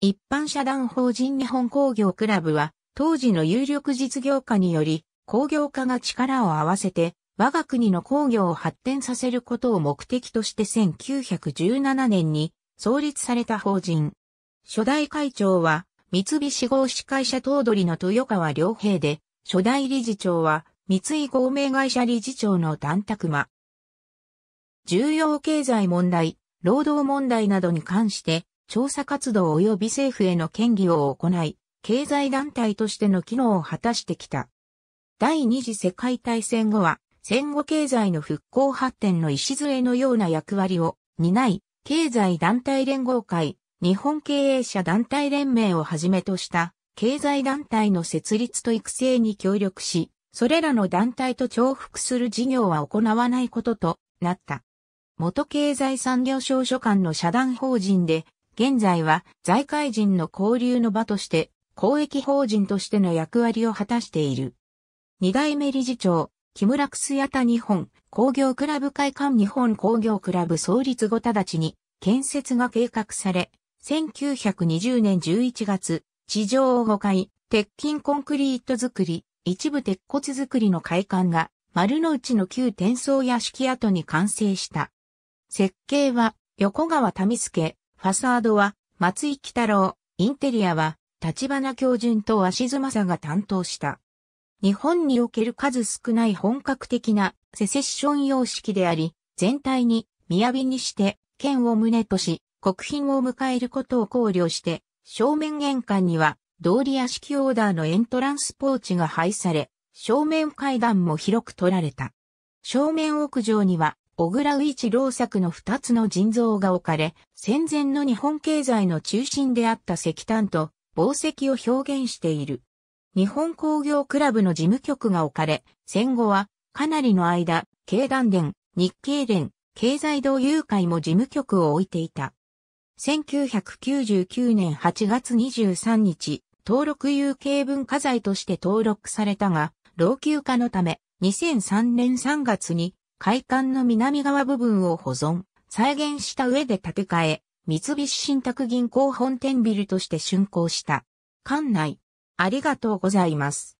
一般社団法人日本工業クラブは、当時の有力実業家により、工業化が力を合わせて、我が国の工業を発展させることを目的として1917年に創立された法人。初代会長は、三菱合資会社頭取の豊川良平で、初代理事長は、三井合名会社理事長の段拓馬。重要経済問題、労働問題などに関して、調査活動及び政府への権威を行い、経済団体としての機能を果たしてきた。第二次世界大戦後は、戦後経済の復興発展の礎のような役割を担い、経済団体連合会、日本経営者団体連盟をはじめとした経済団体の設立と育成に協力し、それらの団体と重複する事業は行わないこととなった。元経済産業省所管の社団法人で現在は財界人の交流の場として、公益法人としての役割を果たしている。二代目理事長、木村楠谷田日本工業クラブ会館日本工業クラブ創立後直ちに建設が計画され、1920年11月、地上を5階、鉄筋コンクリート作り、一部鉄骨作りの会館が丸の内の旧転送屋敷跡に完成した。設計は横川民助、ファサードは、松井北郎、インテリアは、立花教授と鷲津さが担当した。日本における数少ない本格的なセセッション様式であり、全体に、雅にして、剣を胸とし、国賓を迎えることを考慮して、正面玄関には、通り屋敷オーダーのエントランスポーチが配され、正面階段も広く取られた。正面屋上には、小倉一郎作の二つの腎臓が置かれ、戦前の日本経済の中心であった石炭と宝石を表現している。日本工業クラブの事務局が置かれ、戦後はかなりの間、経団連、日経連、経済同友会も事務局を置いていた。1999年8月23日、登録有形文化財として登録されたが、老朽化のため、2003年3月に海岸の南側部分を保存、再現した上で建て替え、三菱信託銀行本店ビルとして竣工した。館内、ありがとうございます。